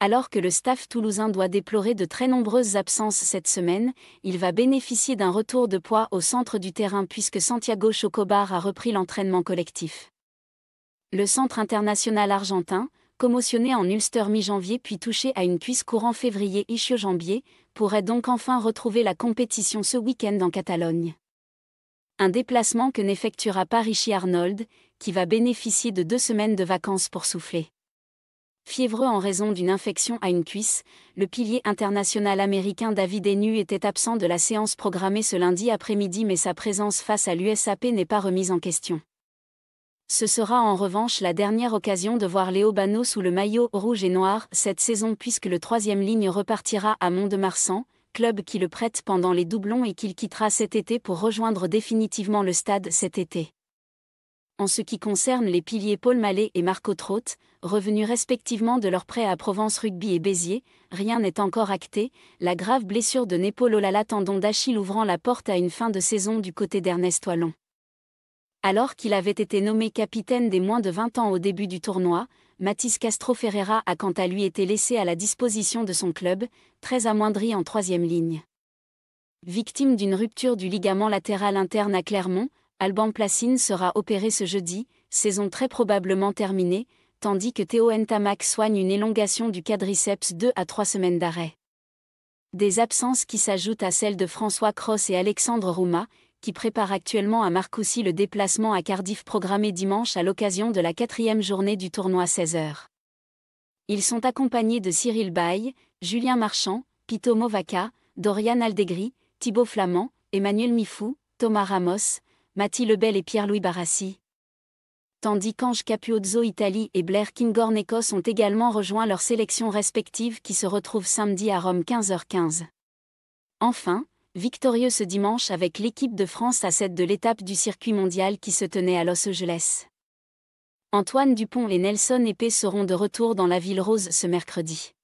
Alors que le staff toulousain doit déplorer de très nombreuses absences cette semaine, il va bénéficier d'un retour de poids au centre du terrain puisque Santiago Chocobar a repris l'entraînement collectif. Le centre international argentin, commotionné en Ulster mi-janvier puis touché à une cuisse courant février ischio janvier pourrait donc enfin retrouver la compétition ce week-end en Catalogne. Un déplacement que n'effectuera pas Richie Arnold, qui va bénéficier de deux semaines de vacances pour souffler. Fiévreux en raison d'une infection à une cuisse, le pilier international américain David Enu était absent de la séance programmée ce lundi après-midi mais sa présence face à l'USAP n'est pas remise en question. Ce sera en revanche la dernière occasion de voir Léo Bano sous le maillot rouge et noir cette saison puisque le troisième ligne repartira à Mont-de-Marsan, club qui le prête pendant les doublons et qu'il quittera cet été pour rejoindre définitivement le stade cet été en ce qui concerne les piliers Paul Mallet et Marco Trott, revenus respectivement de leur prêt à Provence Rugby et Béziers, rien n'est encore acté, la grave blessure de Népolo Olala tendon d'Achille ouvrant la porte à une fin de saison du côté d'Ernest Toilon. Alors qu'il avait été nommé capitaine des moins de 20 ans au début du tournoi, Matisse Castro Ferreira a quant à lui été laissé à la disposition de son club, très amoindri en troisième ligne. Victime d'une rupture du ligament latéral interne à Clermont, Alban Placine sera opéré ce jeudi, saison très probablement terminée, tandis que Théo Ntamak soigne une élongation du quadriceps 2 à 3 semaines d'arrêt. Des absences qui s'ajoutent à celles de François Cross et Alexandre Rouma, qui préparent actuellement à Marcoussi le déplacement à Cardiff programmé dimanche à l'occasion de la quatrième journée du tournoi 16h. Ils sont accompagnés de Cyril Baye, Julien Marchand, Pito Movaca, Dorian Aldegri, Thibaut Flamand, Emmanuel Mifou, Thomas Ramos, Mathilde Lebel et Pierre-Louis Barassi. Tandis qu'Ange Capiozzo Italie et Blair Kinghorn Écosse ont également rejoint leurs sélections respectives qui se retrouvent samedi à Rome 15h15. Enfin, victorieux ce dimanche avec l'équipe de France à 7 de l'étape du circuit mondial qui se tenait à Los Angeles. Antoine Dupont et Nelson Épée seront de retour dans la ville rose ce mercredi.